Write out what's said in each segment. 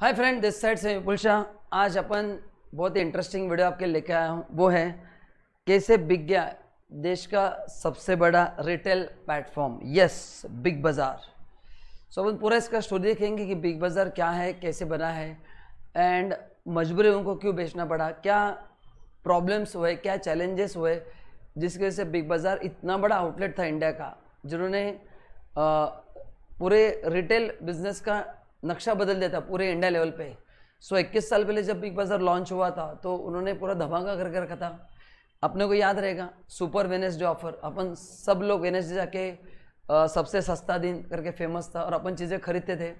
hi friend this side से विपुल शाह आज अपन बहुत ही इंटरेस्टिंग वीडियो आपके लेके आया हूँ वो है कैसे बिग गया देश का सबसे बड़ा रिटेल प्लेटफॉर्म यस बिग बाज़ार सो अपन पूरा इसका स्टोरी देखेंगे कि बिग बाज़ार क्या है कैसे बना है एंड मजबूरी उनको क्यों बेचना पड़ा क्या प्रॉब्लम्स हुए क्या चैलेंजेस हुए जिसकी वजह से बिग बाज़ार इतना बड़ा आउटलेट था इंडिया का जिन्होंने पूरे रिटेल बिजनेस का नक्शा बदल दिया था पूरे इंडिया लेवल पे सो so, इक्कीस साल पहले जब बिग बाज़ार लॉन्च हुआ था तो उन्होंने पूरा धमाका करके रखा था अपने को याद रहेगा सुपर वेनेसडे ऑफर अपन सब लोग वेनेसडे जाके आ, सबसे सस्ता दिन करके फेमस था और अपन चीज़ें खरीदते थे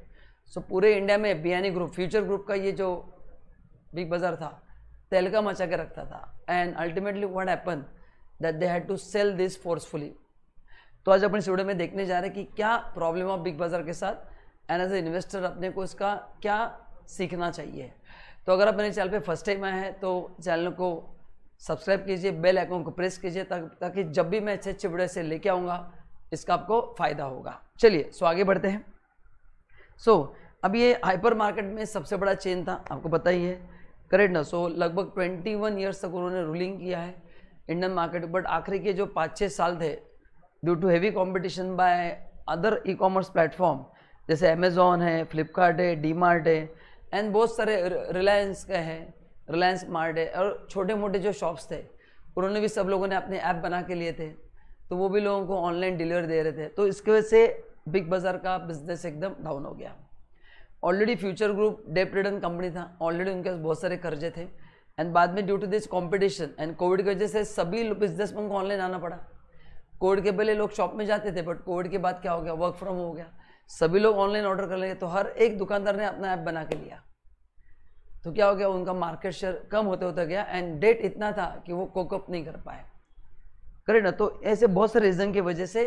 सो so, पूरे इंडिया में बियानी ग्रुप फ्यूचर ग्रुप का ये जो बिग बाज़ार था का मचा के रखता था and ultimately what happened that they had to sell this forcefully तो आज अपन इस वीडियो में देखने जा रहे हैं कि क्या प्रॉब्लम है बिग बाज़ार के साथ एंड एज ए इन्वेस्टर अपने को इसका क्या सीखना चाहिए तो अगर आप मेरे चैनल पे फर्स्ट टाइम आए हैं तो चैनल को सब्सक्राइब कीजिए बेल आइकॉन को प्रेस कीजिए ताकि जब भी मैं अच्छे अच्छे वीडियो से लेके आऊँगा इसका आपको फ़ायदा होगा चलिए सो आगे बढ़ते हैं सो so, अब ये हाइपर मार्केट में सबसे बड़ा चेन था आपको पता ही है करेक्ट ना सो लगभग 21 वन ईयर्स तक उन्होंने रूलिंग किया है इंडियन मार्केट बट आखिरी के जो पाँच छः साल थे due to heavy competition by other e commerce platform जैसे अमेज़ोन है फ्लिपकार्ट है डी मार्ट है एंड बहुत सारे रिलायंस के हैं रिलायंस मार्ट है और छोटे मोटे जो शॉप्स थे उन्होंने भी सब लोगों ने अपने ऐप बना के लिए थे तो वो भी लोगों को ऑनलाइन डिलीवर दे रहे थे तो इसकी वजह से बिग बाज़ार का बिजनेस एकदम डाउन हो गया already Future Group debt ridden company था ऑलरेडी उनके बहुत सारे कर्जे थे एंड बाद में due to this competition and COVID की वजह से सभी बिजनेसमैन को ऑनलाइन आना पड़ा कोविड के पहले लोग शॉप में जाते थे बट कोविड के बाद क्या हो गया वर्क फ्रॉम हो गया सभी लोग ऑनलाइन ऑर्डर कर लेंगे तो हर एक दुकानदार ने अपना ऐप बना के लिया तो क्या हो गया उनका मार्केट शेयर कम होते होते गया एंड डेट इतना था कि वो कोकअप नहीं कर पाए करेक्ट ना तो ऐसे बहुत सारे रीज़न की वजह से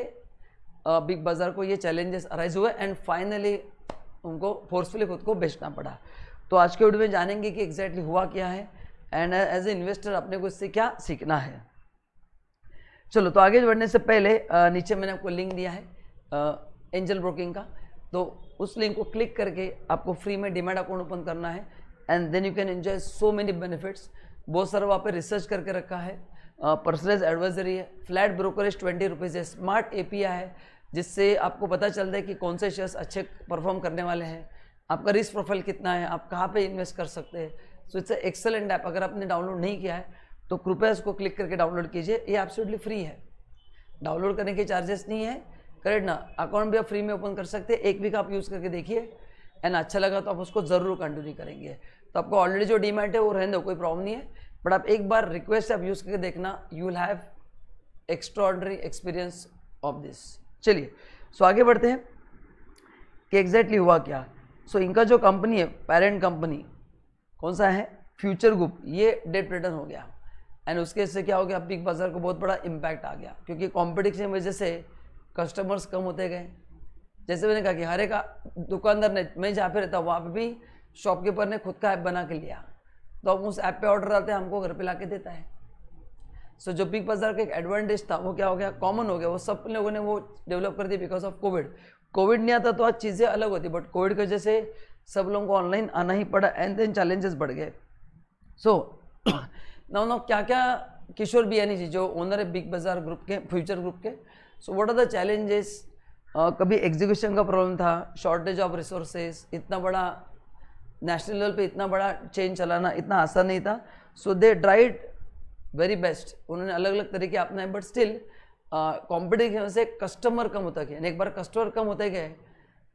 बिग बाज़ार को ये चैलेंजेस अराइज हुए एंड फाइनली उनको फोर्सफुली खुद को बेचना पड़ा तो आज के वीडियो में जानेंगे कि एग्जैक्टली हुआ क्या है एंड एज ए इन्वेस्टर अपने को इससे क्या सीखना है चलो तो आगे बढ़ने से पहले नीचे मैंने आपको लिंक दिया है एंजल ब्रोकिंग का तो उस लिंक को क्लिक करके आपको फ्री में डिमेट अकाउंट ओपन करना है and then you can enjoy so many benefits बहुत सारा वहाँ पर रिसर्च करके रखा है पर्सनलाइज एडवाइजरी है फ्लैट ब्रोकरेज ट्वेंटी रुपीज़ है स्मार्ट ए है जिससे आपको पता चल है कि कौन से शेयर्स अच्छे परफॉर्म करने वाले हैं आपका रिस्क प्रोफाइल कितना है आप कहाँ पे इन्वेस्ट कर सकते हैं सो इट्स एक्सेलेंट ऐप अगर आपने डाउनलोड नहीं किया है तो कृपया उसको क्लिक करके डाउनलोड कीजिए ये एब्सोल्युटली फ्री है डाउनलोड करने के चार्जेस नहीं है करेक्ट ना अकाउंट भी आप फ्री में ओपन कर सकते हैं एक वीक आप यूज़ करके देखिए एंड अच्छा लगा तो आप उसको ज़रूर कंटिन्यू करेंगे तो आपको ऑलरेडी जो डीमेट है वो रहने दो कोई प्रॉब्लम नहीं है बट आप एक बार रिक्वेस्ट आप यूज़ करके देखना you will have extraordinary experience of this चलिए सो आगे बढ़ते हैं कि एग्जैक्टली हुआ क्या सो so, इनका जो कंपनी है पेरेंट कंपनी कौन सा है फ्यूचर ग्रुप ये डेट रिटर्न हो गया एंड उसके से क्या हो गया बिग बाजार को बहुत बड़ा इम्पैक्ट आ गया क्योंकि कॉम्पिटिशन की वजह से कस्टमर्स कम होते गए जैसे मैंने कहा कि हर एक दुकानदार ने मैं जहाँ पे रहता हूँ वहाँ पे भी शॉपकीपर ने खुद का ऐप बना के लिया तो हम उस ऐप पे ऑर्डर डालते हैं हमको घर पे ला के देता है सो so, जो बिग बाजार का एक एडवांटेज था वो क्या हो गया कॉमन हो गया वो सब लोगों ने वो डेवलप कर दिया बिकॉज ऑफ कोविड कोविड नहीं आता तो आज चीज़ें अलग होती बट कोविड की वजह से सब लोगों को ऑनलाइन आना ही पड़ा एंड देन चैलेंजेस बढ़ गए सो नाउ नाउ क्या क्या किशोर बियानी जी जो ओनर है बिग बाजार ग्रुप के फ्यूचर ग्रुप के so what are the challenges कभी एग्जीक्यूशन का प्रॉब्लम था शॉर्टेज ऑफ रिसोर्सेज इतना बड़ा नेशनल लेवल पे इतना बड़ा चेंज चलाना इतना आसान नहीं था so they tried very best उन्होंने अलग अलग तरीके अपनाए बट स्टिल कॉम्पिटिशन से कस्टमर कम होता गया एक बार कस्टमर कम होते गए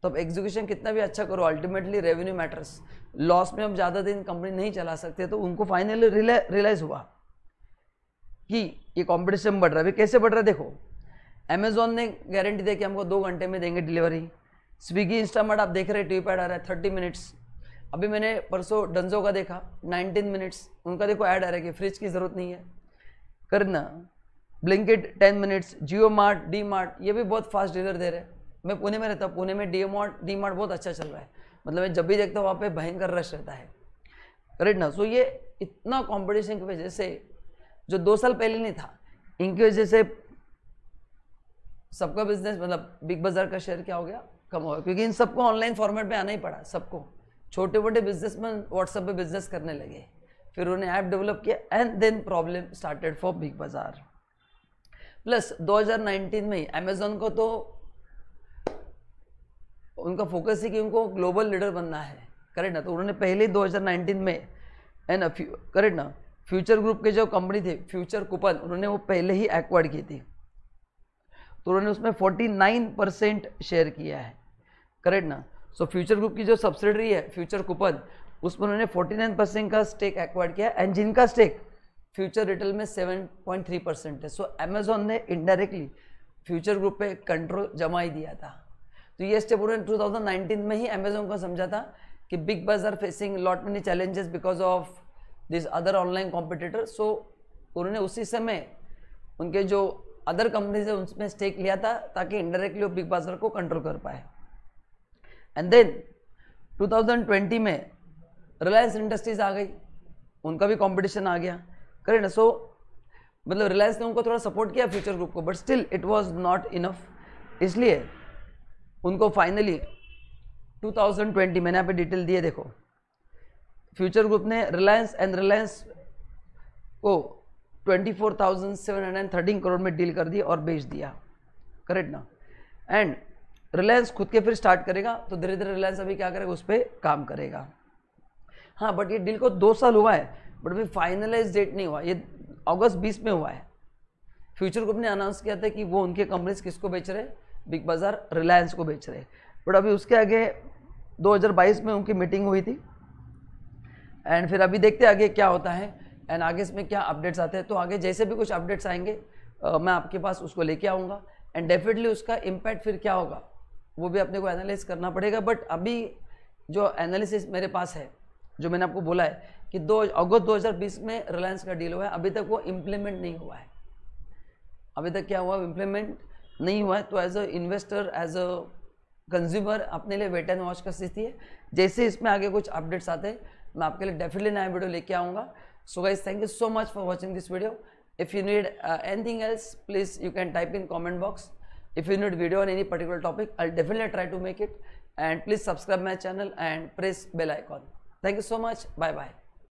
तो अब एग्जीक्यूशन कितना भी अच्छा करो अल्टीमेटली रेवेन्यू मैटर्स लॉस में हम ज़्यादा दिन कंपनी नहीं चला सकते तो उनको फाइनली रियलाइज हुआ कि ये कंपटीशन बढ़ रहा है अभी कैसे बढ़ रहा है देखो अमेजोन ने गारंटी दे कि हमको दो घंटे में देंगे डिलीवरी स्विगी इंस्टामार्ट आप देख रहे हैं टी आ रहा है थर्टी मिनट्स अभी मैंने परसों डंजो का देखा नाइनटीन मिनट्स उनका देखो ऐड आ रहा है कि फ्रिज की ज़रूरत नहीं है करना ब्लिंकिट टेन मिनट्स जियो मार्ट डी मार्ट ये भी बहुत फास्ट डीलर दे रहे हैं मैं पुणे में रहता हूँ पुणे में डी मार्ट डी मार्ट बहुत अच्छा चल रहा है मतलब मैं जब भी देखता हूँ वहाँ पे भयंकर रश रहता है करेक्ट ना सो ये इतना कॉम्पिटिशन की वजह से जो दो साल पहले नहीं था इनकी वजह से सबका बिजनेस मतलब बिग बाजार का शेयर क्या हो गया कम हो गया क्योंकि इन सबको ऑनलाइन फॉर्मेट में आना ही पड़ा सबको छोटे मोटे बिजनेसमैन व्हाट्सएप पे बिजनेस करने लगे फिर उन्होंने ऐप डेवलप किया and then problem started for Big Bazaar plus 2019 में ही अमेजोन को तो उनका फोकस है कि उनको ग्लोबल लीडर बनना है करेक्ट ना तो उन्होंने पहले ही 2019 में है ना करेक्ट ना फ्यूचर ग्रुप के जो कंपनी थे फ्यूचर कूपन उन्होंने वो पहले ही एक्वाड की थी तो उन्होंने उसमें 49 परसेंट शेयर किया है करेक्ट ना सो फ्यूचर ग्रुप की जो सब्सिडरी है फ्यूचर कुपन उसमें उन्होंने 49 परसेंट का स्टेक एक्वायर किया एंड जिनका स्टेक फ्यूचर रिटेल में 7.3 परसेंट है सो so, अमेजोन ने इनडायरेक्टली फ्यूचर ग्रुप पे कंट्रोल जमा ही दिया था तो ये स्टेप उन्होंने 2019 में ही अमेजोन को समझा था कि Big Bazaar are facing lot many challenges because of this other online competitor so उन्होंने उसी समय उनके जो अदर कंपनी से उसमें स्टेक लिया था ताकि इंडायरेक्टली वो बिग बाजार को कंट्रोल कर पाए एंड देन 2020 में रिलायंस इंडस्ट्रीज आ गई उनका भी कंपटीशन आ गया करें ना सो मतलब रिलायंस ने उनको थोड़ा सपोर्ट किया फ्यूचर ग्रुप को but still it was not enough इसलिए उनको फाइनली 2020 मैंने यहाँ पे डिटेल दिए देखो फ्यूचर ग्रुप ने रिलायंस एंड रिलायंस को ट्वेंटी करोड़ में डील कर दिया और बेच दिया करेक्ट ना एंड रिलायंस खुद के फिर स्टार्ट करेगा तो धीरे धीरे रिलायंस अभी क्या करेगा उस पर काम करेगा हाँ बट ये डील को दो साल हुआ है बट अभी फाइनलाइज डेट नहीं हुआ ये अगस्त बीस में हुआ है फ्यूचर ग्रुप ने अनाउंस किया था कि वो उनके कंपनीज किसको बेच रहे बिग बाज़ार रिलायंस को बेच रहे बट अभी उसके आगे 2022 में उनकी मीटिंग हुई थी एंड फिर अभी देखते आगे क्या होता है एंड आगे इसमें क्या अपडेट्स आते हैं तो आगे जैसे भी कुछ अपडेट्स आएंगे आ, मैं आपके पास उसको लेके आऊँगा एंड डेफिनेटली उसका इम्पैक्ट फिर क्या होगा वो भी अपने को एनालिस करना पड़ेगा बट अभी जो एनालिसिस मेरे पास है जो मैंने आपको बोला है कि दो अगस्त 2020 में रिलायंस का डील हुआ है अभी तक वो इम्प्लीमेंट नहीं हुआ है अभी तक क्या हुआ इम्प्लीमेंट नहीं हुआ है तो as a investor as a consumer अपने लिए वेट एंड वॉच कर सकती है जैसे इसमें आगे कुछ अपडेट्स आते हैं मैं आपके लिए डेफिनेटली नया वीडियो लेके आऊँगा so guys thank you so much for watching this video if you need uh, anything else please you can type in comment box if you need video on any particular topic i'll definitely try to make it and please subscribe my channel and press bell icon thank you so much bye bye